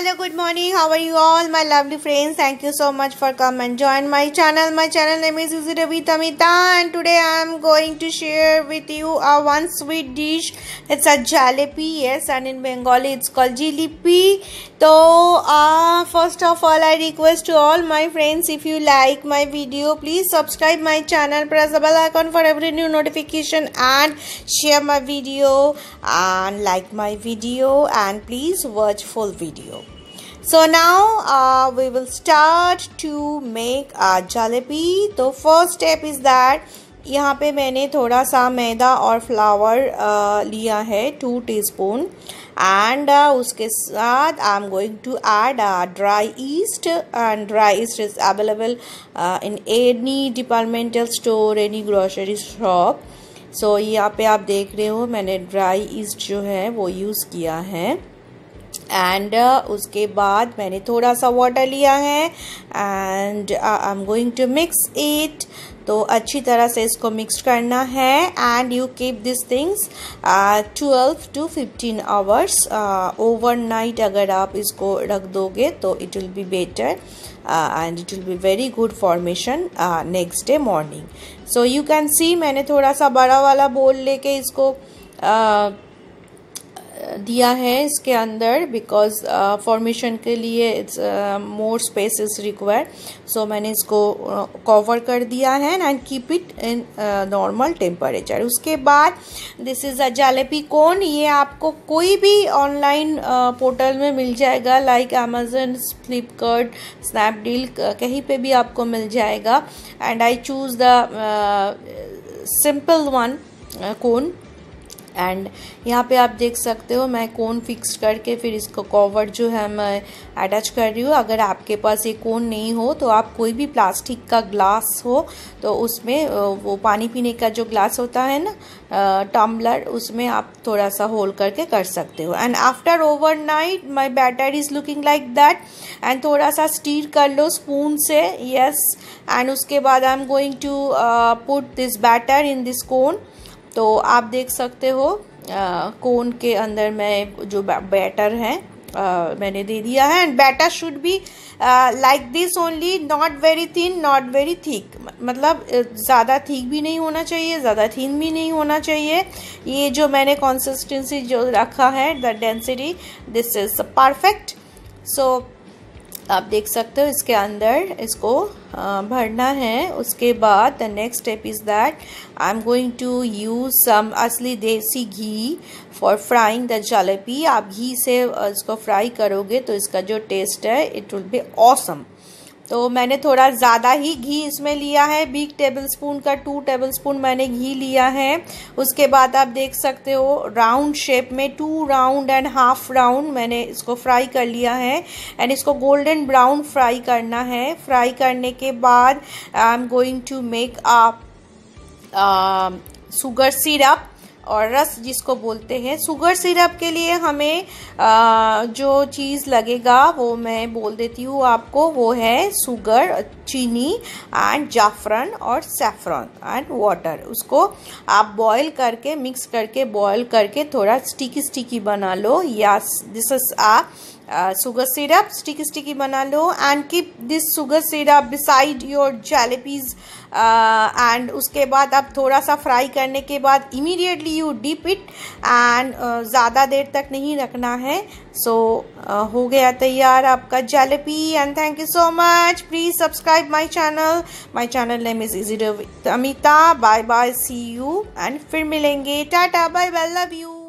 hello good morning how are you all my lovely friends thank you so much for coming. and join my channel my channel name is Ravi Tamita and today I am going to share with you a one sweet dish it's a jalepi yes and in Bengali it's called jilipi. so uh, first of all I request to all my friends if you like my video please subscribe my channel press the bell icon for every new notification and share my video and like my video and please watch full video so now we will start to make a jalebi तो first step is that यहाँ पे मैंने थोड़ा सा मैदा और flower uh, लिया है two teaspoon and उसके साथ I am going to add dry yeast and dry yeast is available in any departmental store any grocery shop so यहाँ पे आप देख रहे हो मैंने ड्राई ईस्ट जो है वो यूज़ किया है एंड uh, उसके बाद मैंने थोड़ा सा वाटर लिया है and I am going to mix it तो अच्छी तरह से इसको मिक्स करना है and you keep this things twelve to fifteen hours overnight अगर आप इसको रख दोगे तो it will be better and it will be very good formation next day morning so you can see मैंने थोड़ा सा बड़ा वाला बोल लेके इसको uh, दिया है इसके अंदर बिकॉज फॉर्मेशन uh, के लिए it's more space is require so मैंने इसको कवर uh, कर दिया है and keep it in normal temperature उसके बाद दिस इज़ अ जालेपी कोन ये आपको कोई भी ऑनलाइन पोर्टल uh, में मिल जाएगा लाइक अमेजन फ्लिपकार्ट स्नैपडील कहीं पे भी आपको मिल जाएगा and I choose the simple one cone and यहाँ पे आप देख सकते हो मैं कोन फिक्स करके फिर इसको कवर जो है मैं अटैच कर रही हूँ अगर आपके पास ये कोन नहीं हो तो आप कोई भी प्लास्टिक का ग्लास हो तो उसमें वो पानी पीने का जो ग्लास होता है ना टम्बलर उसमें आप थोड़ा सा होल करके कर सकते हो and after overnight my batter is looking like that and थोड़ा सा स्टीर कर लो स्पून से यस एंड उसके बाद I am going to put this batter in this cone तो आप देख सकते हो कोन के अंदर मैं जो बैटर है आ, मैंने दे दिया है and batter should be like this only not very thin not very thick मतलब ज़्यादा थिक भी नहीं होना चाहिए ज़्यादा थिन भी नहीं होना चाहिए ये जो मैंने कंसिस्टेंसी जो रखा है the density this is perfect so आप देख सकते हो इसके अंदर इसको भरना है उसके बाद the next step is that I am going to use some असली देसी घी फॉर फ्राइंग द जलेबी आप घी से इसको फ्राई करोगे तो इसका जो टेस्ट है इट विल बी ऑसम तो मैंने थोड़ा ज़्यादा ही घी इसमें लिया है बिग टेबल स्पून का टू टेबल स्पून मैंने घी लिया है उसके बाद आप देख सकते हो राउंड शेप में two round and half round मैंने इसको फ्राई कर लिया है एंड इसको गोल्डन ब्राउन फ्राई करना है फ्राई करने के बाद I am going to make a sugar syrup और रस जिसको बोलते हैं शुगर सिरप के लिए हमें आ, जो चीज़ लगेगा वो मैं बोल देती हूँ आपको वो है शुगर चीनी एंड जाफरन और सेफ्रॉन एंड वाटर उसको आप बॉईल करके मिक्स करके बॉईल करके थोड़ा स्टिकी स्टिकी बना लो या this is a sugar syrup sticky sticky बना लो and keep this sugar syrup beside your jalebis and उसके बाद आप थोड़ा सा फ्राई करने के बाद immediately you dip it and ज़्यादा देर तक नहीं रखना है सो so, uh, हो गया तैयार आपका jalebi and thank you so much please subscribe my channel my channel name is easy Amita bye bye see you and फिर मिलेंगे tata bye bye love you